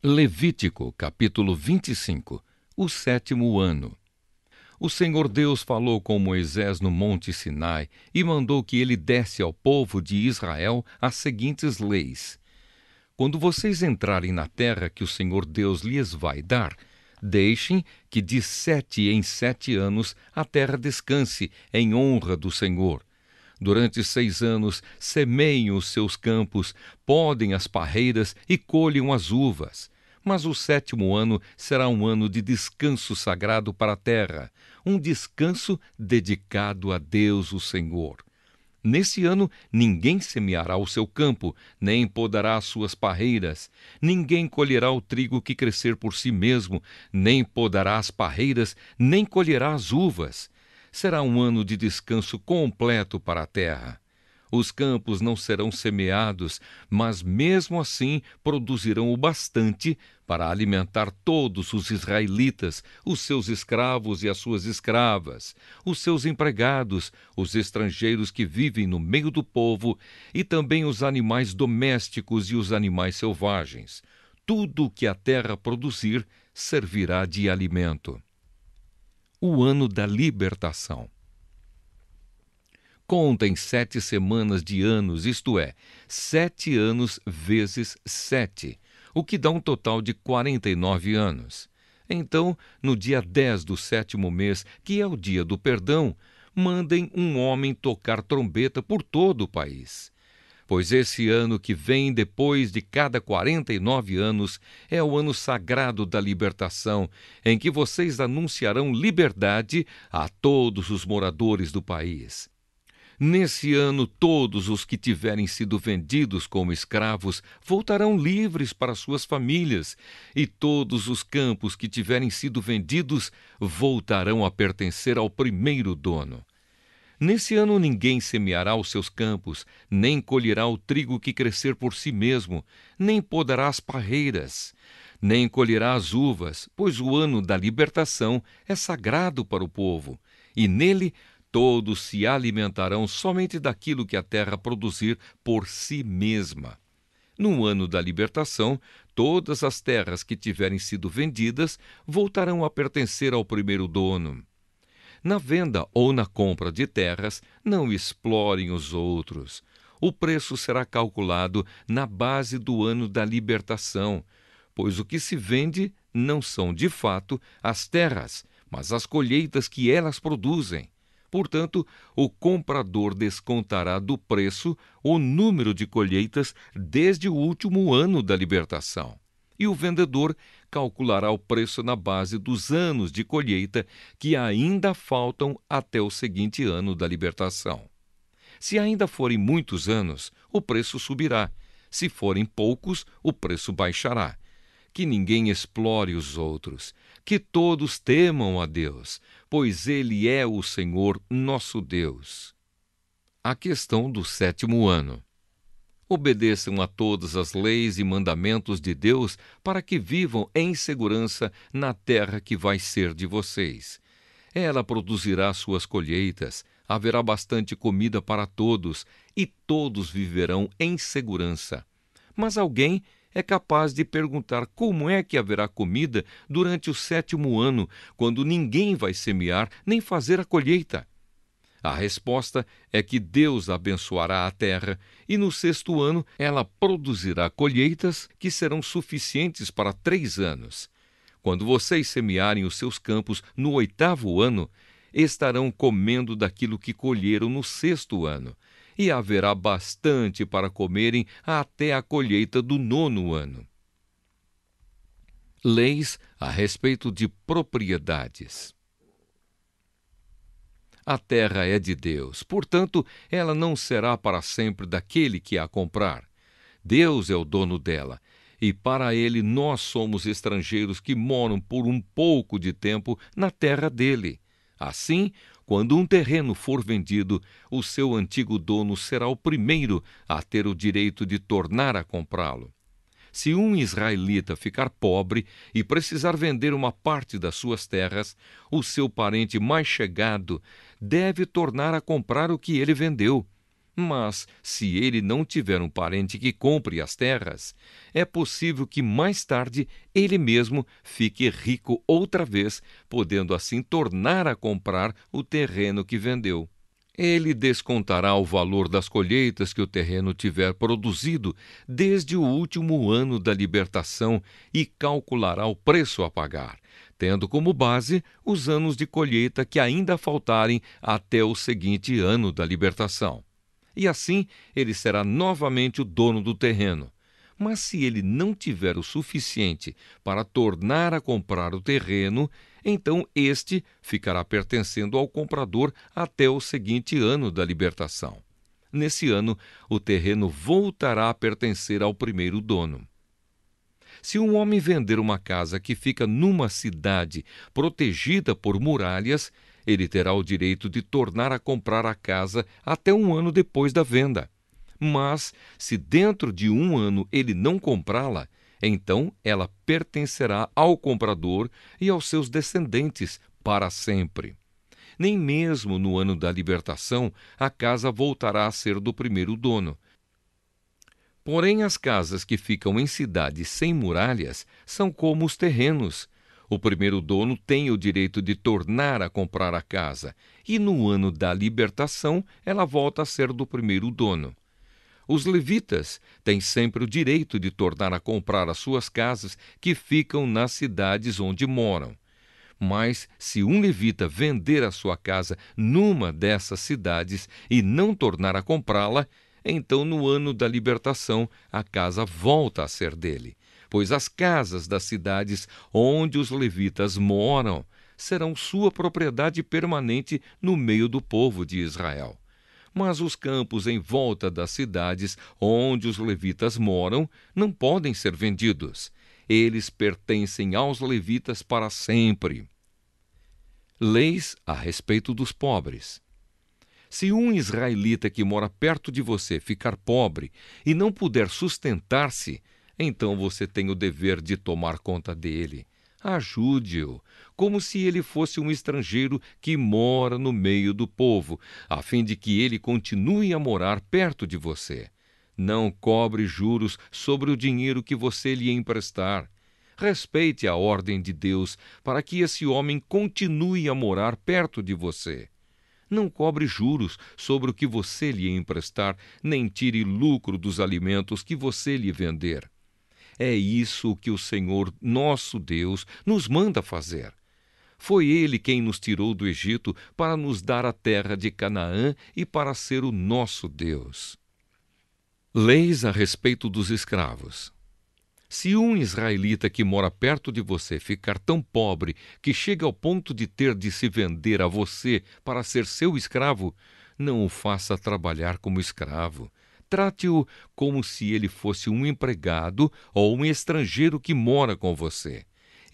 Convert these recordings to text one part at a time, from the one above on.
Levítico, capítulo 25, o sétimo ano. O Senhor Deus falou com Moisés no Monte Sinai e mandou que ele desse ao povo de Israel as seguintes leis: Quando vocês entrarem na terra que o Senhor Deus lhes vai dar, deixem que de sete em sete anos a terra descanse em honra do Senhor. Durante seis anos semeiam os seus campos, podem as parreiras e colham as uvas. Mas o sétimo ano será um ano de descanso sagrado para a terra, um descanso dedicado a Deus o Senhor. Nesse ano, ninguém semeará o seu campo, nem podará as suas parreiras, ninguém colherá o trigo que crescer por si mesmo, nem podará as parreiras, nem colherá as uvas, será um ano de descanso completo para a terra. Os campos não serão semeados, mas mesmo assim produzirão o bastante para alimentar todos os israelitas, os seus escravos e as suas escravas, os seus empregados, os estrangeiros que vivem no meio do povo e também os animais domésticos e os animais selvagens. Tudo o que a terra produzir servirá de alimento o ano da libertação. Contem sete semanas de anos, isto é, sete anos vezes sete, o que dá um total de 49 anos. Então, no dia 10 do sétimo mês, que é o dia do perdão, mandem um homem tocar trombeta por todo o país pois esse ano que vem depois de cada 49 anos é o ano sagrado da libertação, em que vocês anunciarão liberdade a todos os moradores do país. Nesse ano, todos os que tiverem sido vendidos como escravos voltarão livres para suas famílias, e todos os campos que tiverem sido vendidos voltarão a pertencer ao primeiro dono. Nesse ano ninguém semeará os seus campos, nem colherá o trigo que crescer por si mesmo, nem podará as parreiras, nem colherá as uvas, pois o ano da libertação é sagrado para o povo, e nele todos se alimentarão somente daquilo que a terra produzir por si mesma. No ano da libertação, todas as terras que tiverem sido vendidas voltarão a pertencer ao primeiro dono. Na venda ou na compra de terras, não explorem os outros. O preço será calculado na base do ano da libertação, pois o que se vende não são de fato as terras, mas as colheitas que elas produzem. Portanto, o comprador descontará do preço o número de colheitas desde o último ano da libertação. E o vendedor calculará o preço na base dos anos de colheita que ainda faltam até o seguinte ano da libertação. Se ainda forem muitos anos, o preço subirá. Se forem poucos, o preço baixará. Que ninguém explore os outros. Que todos temam a Deus, pois Ele é o Senhor nosso Deus. A questão do sétimo ano obedeçam a todas as leis e mandamentos de Deus para que vivam em segurança na terra que vai ser de vocês. Ela produzirá suas colheitas, haverá bastante comida para todos e todos viverão em segurança. Mas alguém é capaz de perguntar como é que haverá comida durante o sétimo ano, quando ninguém vai semear nem fazer a colheita. A resposta é que Deus abençoará a terra e no sexto ano ela produzirá colheitas que serão suficientes para três anos. Quando vocês semearem os seus campos no oitavo ano, estarão comendo daquilo que colheram no sexto ano, e haverá bastante para comerem até a colheita do nono ano. Leis a respeito de propriedades. A terra é de Deus, portanto, ela não será para sempre daquele que a comprar. Deus é o dono dela, e para ele nós somos estrangeiros que moram por um pouco de tempo na terra dele. Assim, quando um terreno for vendido, o seu antigo dono será o primeiro a ter o direito de tornar a comprá-lo. Se um israelita ficar pobre e precisar vender uma parte das suas terras, o seu parente mais chegado deve tornar a comprar o que ele vendeu. Mas, se ele não tiver um parente que compre as terras, é possível que mais tarde ele mesmo fique rico outra vez, podendo assim tornar a comprar o terreno que vendeu. Ele descontará o valor das colheitas que o terreno tiver produzido desde o último ano da libertação e calculará o preço a pagar, tendo como base os anos de colheita que ainda faltarem até o seguinte ano da libertação. E assim ele será novamente o dono do terreno. Mas se ele não tiver o suficiente para tornar a comprar o terreno, então este ficará pertencendo ao comprador até o seguinte ano da libertação. Nesse ano, o terreno voltará a pertencer ao primeiro dono. Se um homem vender uma casa que fica numa cidade protegida por muralhas, ele terá o direito de tornar a comprar a casa até um ano depois da venda. Mas, se dentro de um ano ele não comprá-la, então ela pertencerá ao comprador e aos seus descendentes para sempre. Nem mesmo no ano da libertação a casa voltará a ser do primeiro dono. Porém, as casas que ficam em cidades sem muralhas são como os terrenos. O primeiro dono tem o direito de tornar a comprar a casa, e no ano da libertação ela volta a ser do primeiro dono. Os levitas têm sempre o direito de tornar a comprar as suas casas que ficam nas cidades onde moram. Mas se um levita vender a sua casa numa dessas cidades e não tornar a comprá-la, então no ano da libertação a casa volta a ser dele, pois as casas das cidades onde os levitas moram serão sua propriedade permanente no meio do povo de Israel mas os campos em volta das cidades onde os levitas moram não podem ser vendidos. Eles pertencem aos levitas para sempre. Leis a respeito dos pobres. Se um israelita que mora perto de você ficar pobre e não puder sustentar-se, então você tem o dever de tomar conta dele ajude-o, como se ele fosse um estrangeiro que mora no meio do povo, a fim de que ele continue a morar perto de você. Não cobre juros sobre o dinheiro que você lhe emprestar. Respeite a ordem de Deus para que esse homem continue a morar perto de você. Não cobre juros sobre o que você lhe emprestar, nem tire lucro dos alimentos que você lhe vender. É isso que o Senhor, nosso Deus, nos manda fazer. Foi ele quem nos tirou do Egito para nos dar a terra de Canaã e para ser o nosso Deus. Leis a respeito dos escravos. Se um israelita que mora perto de você ficar tão pobre que chega ao ponto de ter de se vender a você para ser seu escravo, não o faça trabalhar como escravo, Trate-o como se ele fosse um empregado ou um estrangeiro que mora com você.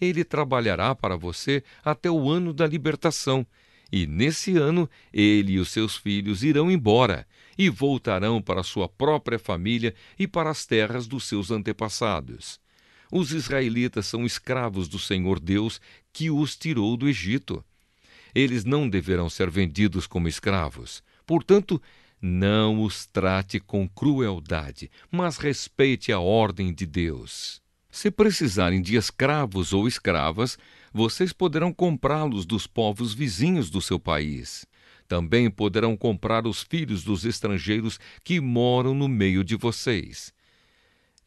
Ele trabalhará para você até o ano da libertação, e nesse ano ele e os seus filhos irão embora e voltarão para sua própria família e para as terras dos seus antepassados. Os israelitas são escravos do Senhor Deus que os tirou do Egito. Eles não deverão ser vendidos como escravos. Portanto, não os trate com crueldade, mas respeite a ordem de Deus. Se precisarem de escravos ou escravas, vocês poderão comprá-los dos povos vizinhos do seu país. Também poderão comprar os filhos dos estrangeiros que moram no meio de vocês.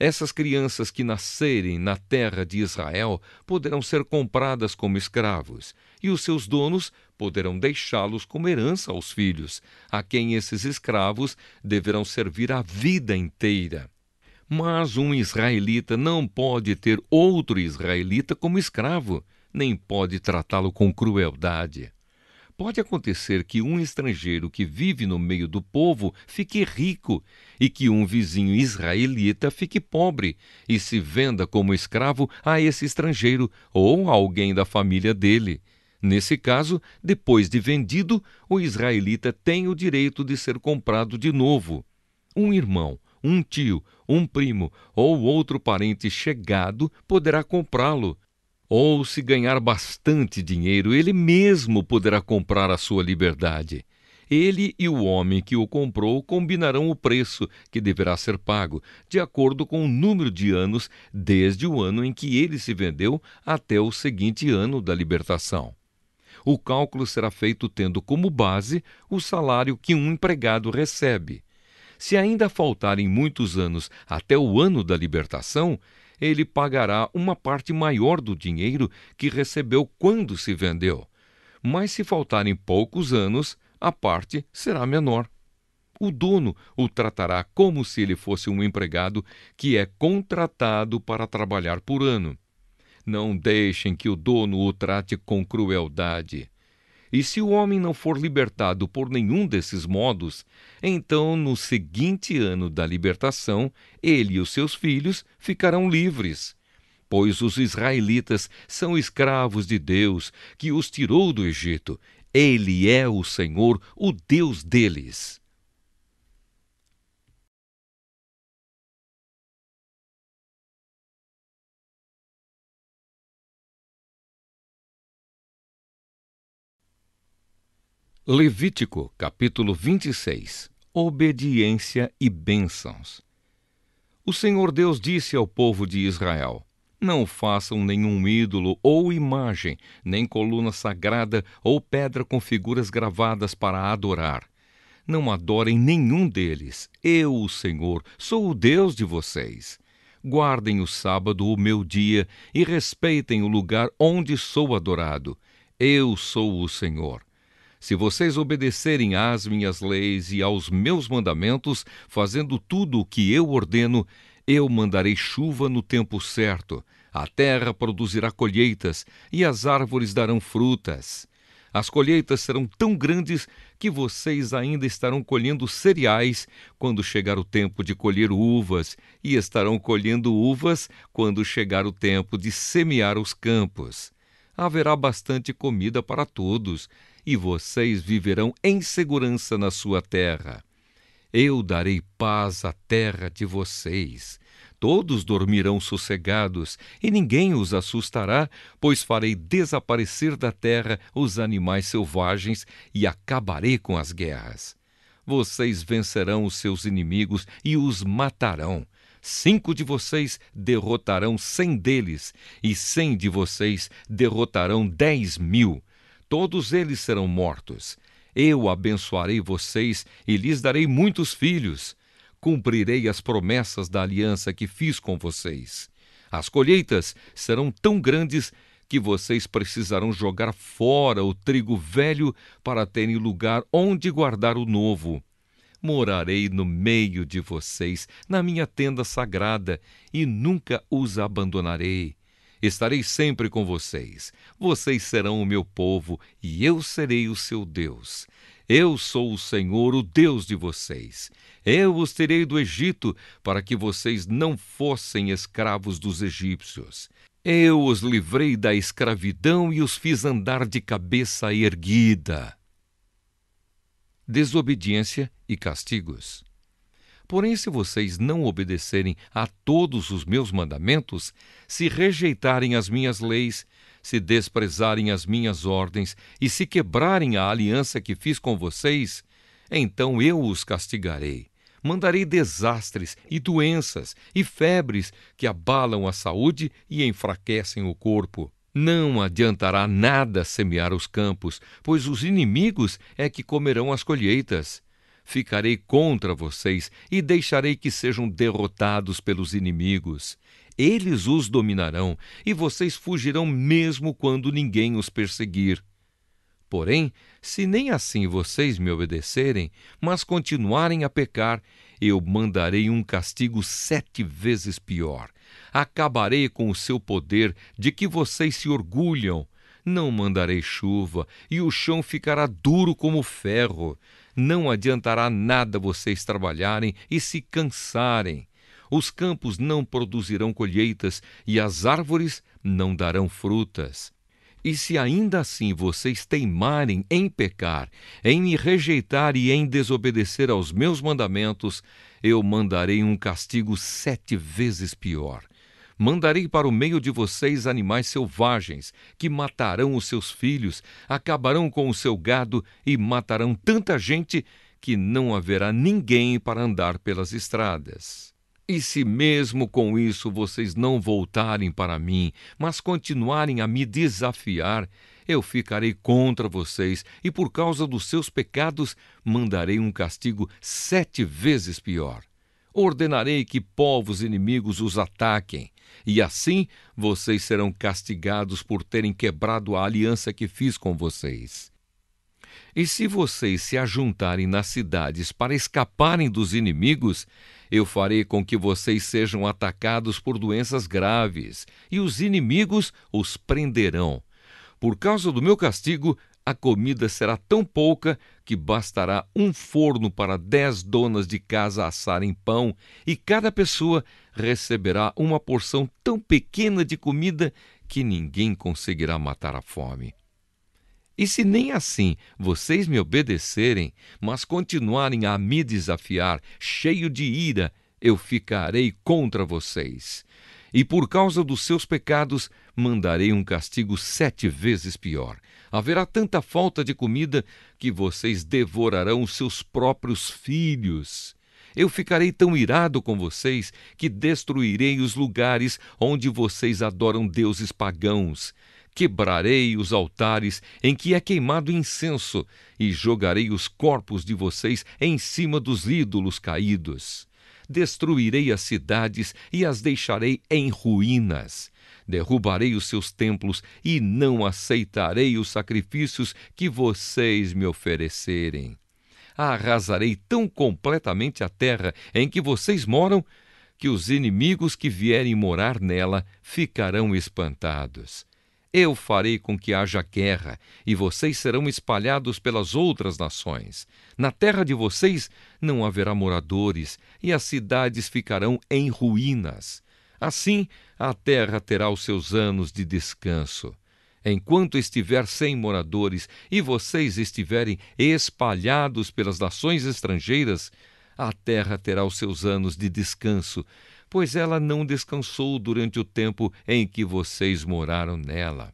Essas crianças que nascerem na terra de Israel poderão ser compradas como escravos, e os seus donos poderão deixá-los como herança aos filhos, a quem esses escravos deverão servir a vida inteira. Mas um israelita não pode ter outro israelita como escravo, nem pode tratá-lo com crueldade. Pode acontecer que um estrangeiro que vive no meio do povo fique rico e que um vizinho israelita fique pobre e se venda como escravo a esse estrangeiro ou a alguém da família dele Nesse caso, depois de vendido, o israelita tem o direito de ser comprado de novo. Um irmão, um tio, um primo ou outro parente chegado poderá comprá-lo. Ou, se ganhar bastante dinheiro, ele mesmo poderá comprar a sua liberdade. Ele e o homem que o comprou combinarão o preço que deverá ser pago, de acordo com o número de anos desde o ano em que ele se vendeu até o seguinte ano da libertação. O cálculo será feito tendo como base o salário que um empregado recebe. Se ainda faltarem muitos anos até o ano da libertação, ele pagará uma parte maior do dinheiro que recebeu quando se vendeu. Mas se faltarem poucos anos, a parte será menor. O dono o tratará como se ele fosse um empregado que é contratado para trabalhar por ano. Não deixem que o dono o trate com crueldade. E se o homem não for libertado por nenhum desses modos, então no seguinte ano da libertação, ele e os seus filhos ficarão livres. Pois os israelitas são escravos de Deus, que os tirou do Egito. Ele é o Senhor, o Deus deles. Levítico, capítulo 26 Obediência e bênçãos. O Senhor Deus disse ao povo de Israel: Não façam nenhum ídolo ou imagem, nem coluna sagrada ou pedra com figuras gravadas para adorar. Não adorem nenhum deles. Eu, o Senhor, sou o Deus de vocês. Guardem o sábado, o meu dia, e respeitem o lugar onde sou adorado. Eu sou o Senhor. Se vocês obedecerem às minhas leis e aos meus mandamentos, fazendo tudo o que eu ordeno, eu mandarei chuva no tempo certo, a terra produzirá colheitas e as árvores darão frutas. As colheitas serão tão grandes que vocês ainda estarão colhendo cereais quando chegar o tempo de colher uvas, e estarão colhendo uvas quando chegar o tempo de semear os campos. Haverá bastante comida para todos e vocês viverão em segurança na sua terra. Eu darei paz à terra de vocês. Todos dormirão sossegados, e ninguém os assustará, pois farei desaparecer da terra os animais selvagens e acabarei com as guerras. Vocês vencerão os seus inimigos e os matarão. Cinco de vocês derrotarão cem deles, e cem de vocês derrotarão dez mil todos eles serão mortos. Eu abençoarei vocês e lhes darei muitos filhos. Cumprirei as promessas da aliança que fiz com vocês. As colheitas serão tão grandes que vocês precisarão jogar fora o trigo velho para terem lugar onde guardar o novo. Morarei no meio de vocês, na minha tenda sagrada, e nunca os abandonarei. Estarei sempre com vocês. Vocês serão o meu povo e eu serei o seu Deus. Eu sou o Senhor, o Deus de vocês. Eu os tirei do Egito para que vocês não fossem escravos dos egípcios. Eu os livrei da escravidão e os fiz andar de cabeça erguida. Desobediência e castigos. Porém, se vocês não obedecerem a todos os meus mandamentos, se rejeitarem as minhas leis, se desprezarem as minhas ordens e se quebrarem a aliança que fiz com vocês, então eu os castigarei. Mandarei desastres e doenças e febres que abalam a saúde e enfraquecem o corpo. Não adiantará nada semear os campos, pois os inimigos é que comerão as colheitas ficarei contra vocês e deixarei que sejam derrotados pelos inimigos. Eles os dominarão e vocês fugirão mesmo quando ninguém os perseguir. Porém, se nem assim vocês me obedecerem, mas continuarem a pecar, eu mandarei um castigo sete vezes pior. Acabarei com o seu poder de que vocês se orgulham. Não mandarei chuva, e o chão ficará duro como ferro. Não adiantará nada vocês trabalharem e se cansarem. Os campos não produzirão colheitas e as árvores não darão frutas. E se ainda assim vocês teimarem em pecar, em me rejeitar e em desobedecer aos meus mandamentos, eu mandarei um castigo sete vezes pior Mandarei para o meio de vocês animais selvagens, que matarão os seus filhos, acabarão com o seu gado e matarão tanta gente que não haverá ninguém para andar pelas estradas. E se mesmo com isso vocês não voltarem para mim, mas continuarem a me desafiar, eu ficarei contra vocês e por causa dos seus pecados mandarei um castigo sete vezes pior. Ordenarei que povos inimigos os ataquem e assim vocês serão castigados por terem quebrado a aliança que fiz com vocês. E se vocês se ajuntarem nas cidades para escaparem dos inimigos, eu farei com que vocês sejam atacados por doenças graves, e os inimigos os prenderão. Por causa do meu castigo, a comida será tão pouca que bastará um forno para dez donas de casa assarem pão, e cada pessoa receberá uma porção tão pequena de comida que ninguém conseguirá matar a fome. E se nem assim vocês me obedecerem, mas continuarem a me desafiar, cheio de ira, eu ficarei contra vocês e por causa dos seus pecados mandarei um castigo sete vezes pior. Haverá tanta falta de comida que vocês devorarão os seus próprios filhos. Eu ficarei tão irado com vocês que destruirei os lugares onde vocês adoram deuses pagãos. Quebrarei os altares em que é queimado incenso e jogarei os corpos de vocês em cima dos ídolos caídos destruirei as cidades e as deixarei em ruínas. Derrubarei os seus templos e não aceitarei os sacrifícios que vocês me oferecerem. Arrasarei tão completamente a terra em que vocês moram que os inimigos que vierem morar nela ficarão espantados. Eu farei com que haja guerra, e vocês serão espalhados pelas outras nações. Na terra de vocês não haverá moradores, e as cidades ficarão em ruínas. Assim, a terra terá os seus anos de descanso. Enquanto estiver sem moradores e vocês estiverem espalhados pelas nações estrangeiras, a terra terá os seus anos de descanso, pois ela não descansou durante o tempo em que vocês moraram nela.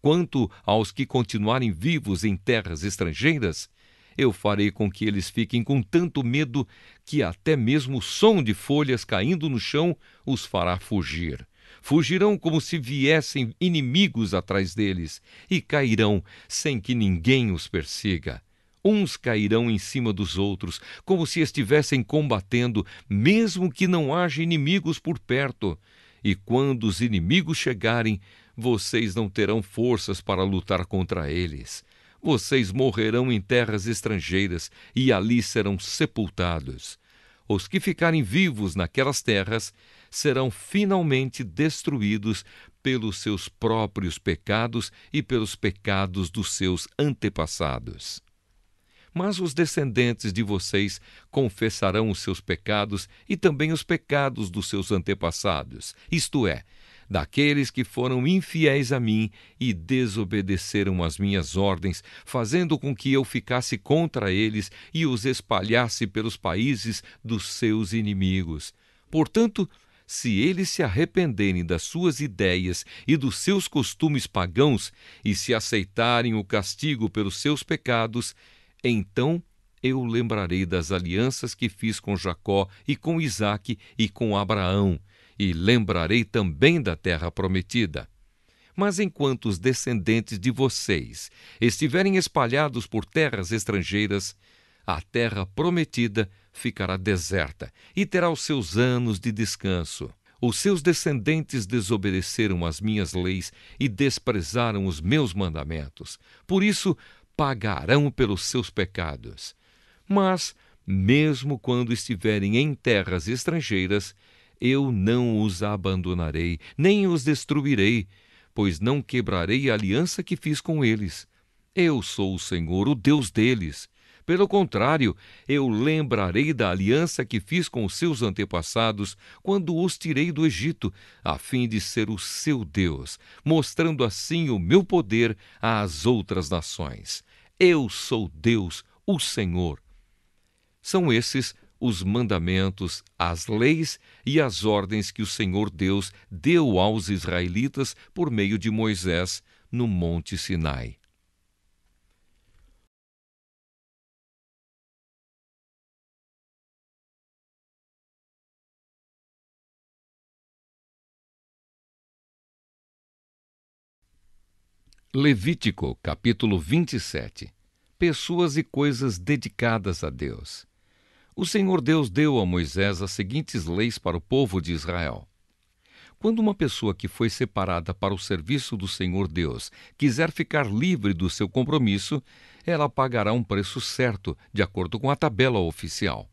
Quanto aos que continuarem vivos em terras estrangeiras, eu farei com que eles fiquem com tanto medo que até mesmo o som de folhas caindo no chão os fará fugir. Fugirão como se viessem inimigos atrás deles e cairão sem que ninguém os persiga. Uns cairão em cima dos outros, como se estivessem combatendo, mesmo que não haja inimigos por perto. E quando os inimigos chegarem, vocês não terão forças para lutar contra eles. Vocês morrerão em terras estrangeiras e ali serão sepultados. Os que ficarem vivos naquelas terras serão finalmente destruídos pelos seus próprios pecados e pelos pecados dos seus antepassados. Mas os descendentes de vocês confessarão os seus pecados e também os pecados dos seus antepassados, isto é, daqueles que foram infiéis a mim e desobedeceram às minhas ordens, fazendo com que eu ficasse contra eles e os espalhasse pelos países dos seus inimigos. Portanto, se eles se arrependerem das suas ideias e dos seus costumes pagãos e se aceitarem o castigo pelos seus pecados, então eu lembrarei das alianças que fiz com Jacó e com Isaque e com Abraão, e lembrarei também da terra prometida. Mas enquanto os descendentes de vocês estiverem espalhados por terras estrangeiras, a terra prometida ficará deserta e terá os seus anos de descanso. Os seus descendentes desobedeceram as minhas leis e desprezaram os meus mandamentos. Por isso, pagarão pelos seus pecados. Mas, mesmo quando estiverem em terras estrangeiras, eu não os abandonarei, nem os destruirei, pois não quebrarei a aliança que fiz com eles. Eu sou o Senhor, o Deus deles, pelo contrário, eu lembrarei da aliança que fiz com os seus antepassados quando os tirei do Egito, a fim de ser o seu Deus, mostrando assim o meu poder às outras nações. Eu sou Deus, o Senhor. São esses os mandamentos, as leis e as ordens que o Senhor Deus deu aos israelitas por meio de Moisés no Monte Sinai. Levítico, capítulo 27 Pessoas e coisas dedicadas a Deus. O Senhor Deus deu a Moisés as seguintes leis para o povo de Israel. Quando uma pessoa que foi separada para o serviço do Senhor Deus quiser ficar livre do seu compromisso, ela pagará um preço certo, de acordo com a tabela oficial.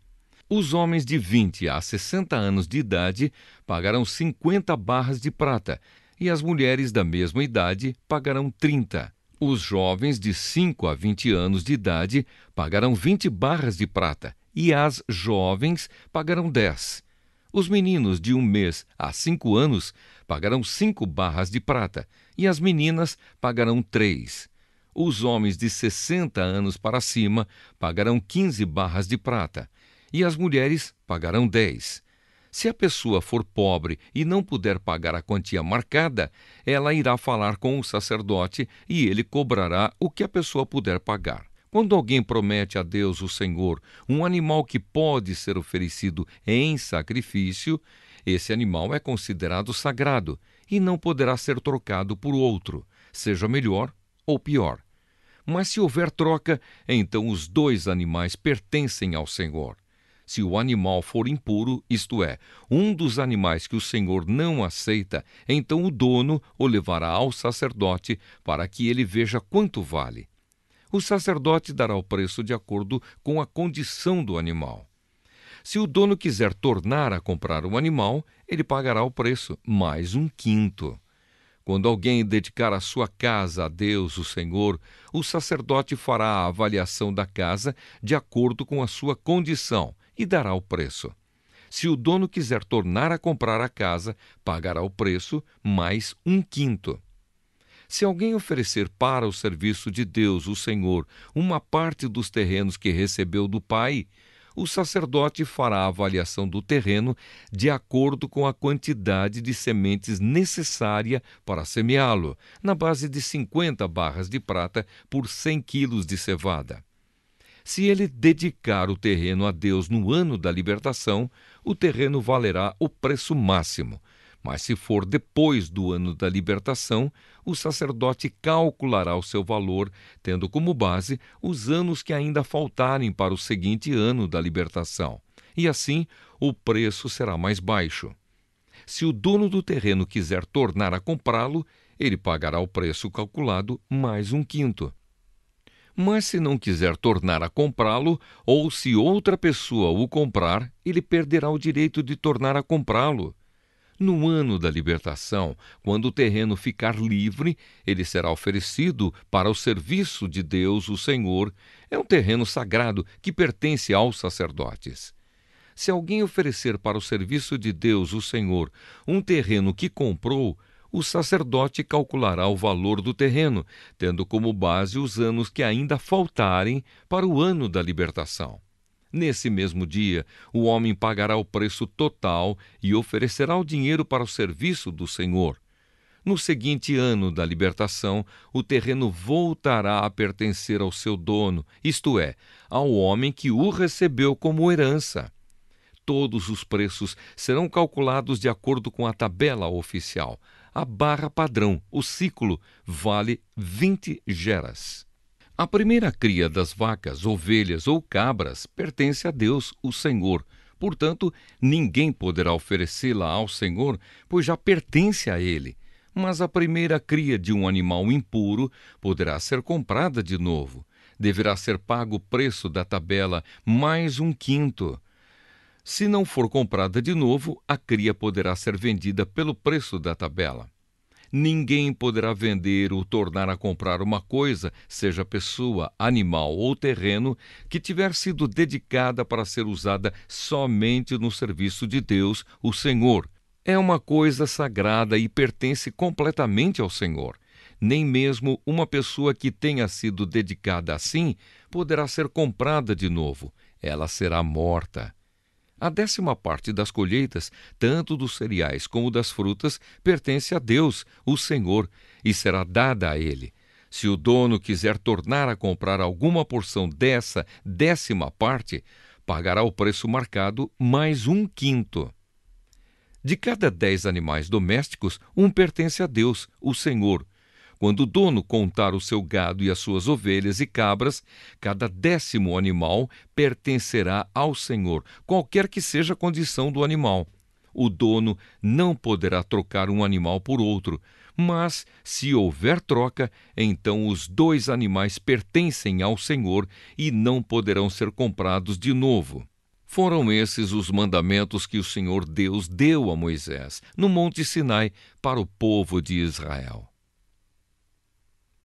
Os homens de 20 a 60 anos de idade pagarão 50 barras de prata, e as mulheres da mesma idade pagarão 30. Os jovens de 5 a 20 anos de idade pagarão 20 barras de prata e as jovens pagarão 10. Os meninos de um mês a cinco anos pagarão cinco barras de prata e as meninas pagarão três. Os homens de 60 anos para cima pagarão 15 barras de prata e as mulheres pagarão 10. Se a pessoa for pobre e não puder pagar a quantia marcada, ela irá falar com o sacerdote e ele cobrará o que a pessoa puder pagar. Quando alguém promete a Deus, o Senhor, um animal que pode ser oferecido em sacrifício, esse animal é considerado sagrado e não poderá ser trocado por outro, seja melhor ou pior. Mas se houver troca, então os dois animais pertencem ao Senhor se o animal for impuro, isto é, um dos animais que o Senhor não aceita, então o dono o levará ao sacerdote para que ele veja quanto vale. O sacerdote dará o preço de acordo com a condição do animal. Se o dono quiser tornar a comprar o animal, ele pagará o preço, mais um quinto. Quando alguém dedicar a sua casa a Deus, o Senhor, o sacerdote fará a avaliação da casa de acordo com a sua condição, e dará o preço. Se o dono quiser tornar a comprar a casa, pagará o preço mais um quinto. Se alguém oferecer para o serviço de Deus, o Senhor, uma parte dos terrenos que recebeu do Pai, o sacerdote fará a avaliação do terreno de acordo com a quantidade de sementes necessária para semeá-lo, na base de 50 barras de prata por 100 quilos de cevada. Se ele dedicar o terreno a Deus no ano da libertação, o terreno valerá o preço máximo. Mas se for depois do ano da libertação, o sacerdote calculará o seu valor, tendo como base os anos que ainda faltarem para o seguinte ano da libertação. E assim, o preço será mais baixo. Se o dono do terreno quiser tornar a comprá-lo, ele pagará o preço calculado mais um quinto mas se não quiser tornar a comprá-lo, ou se outra pessoa o comprar, ele perderá o direito de tornar a comprá-lo. No ano da libertação, quando o terreno ficar livre, ele será oferecido para o serviço de Deus, o Senhor. É um terreno sagrado que pertence aos sacerdotes. Se alguém oferecer para o serviço de Deus, o Senhor, um terreno que comprou, o sacerdote calculará o valor do terreno, tendo como base os anos que ainda faltarem para o ano da libertação. Nesse mesmo dia, o homem pagará o preço total e oferecerá o dinheiro para o serviço do Senhor. No seguinte ano da libertação, o terreno voltará a pertencer ao seu dono, isto é, ao homem que o recebeu como herança. Todos os preços serão calculados de acordo com a tabela oficial a barra padrão, o ciclo, vale 20 geras. A primeira cria das vacas, ovelhas ou cabras pertence a Deus, o Senhor. Portanto, ninguém poderá oferecê-la ao Senhor, pois já pertence a Ele. Mas a primeira cria de um animal impuro poderá ser comprada de novo. Deverá ser pago o preço da tabela, mais um quinto. Se não for comprada de novo, a cria poderá ser vendida pelo preço da tabela. Ninguém poderá vender ou tornar a comprar uma coisa, seja pessoa, animal ou terreno, que tiver sido dedicada para ser usada somente no serviço de Deus, o Senhor. É uma coisa sagrada e pertence completamente ao Senhor. Nem mesmo uma pessoa que tenha sido dedicada assim poderá ser comprada de novo. Ela será morta. A décima parte das colheitas, tanto dos cereais como das frutas, pertence a Deus, o Senhor, e será dada a ele. Se o dono quiser tornar a comprar alguma porção dessa décima parte, pagará o preço marcado mais um quinto. De cada dez animais domésticos, um pertence a Deus, o Senhor, quando o dono contar o seu gado e as suas ovelhas e cabras, cada décimo animal pertencerá ao Senhor, qualquer que seja a condição do animal. O dono não poderá trocar um animal por outro, mas se houver troca, então os dois animais pertencem ao Senhor e não poderão ser comprados de novo. Foram esses os mandamentos que o Senhor Deus deu a Moisés no Monte Sinai para o povo de Israel.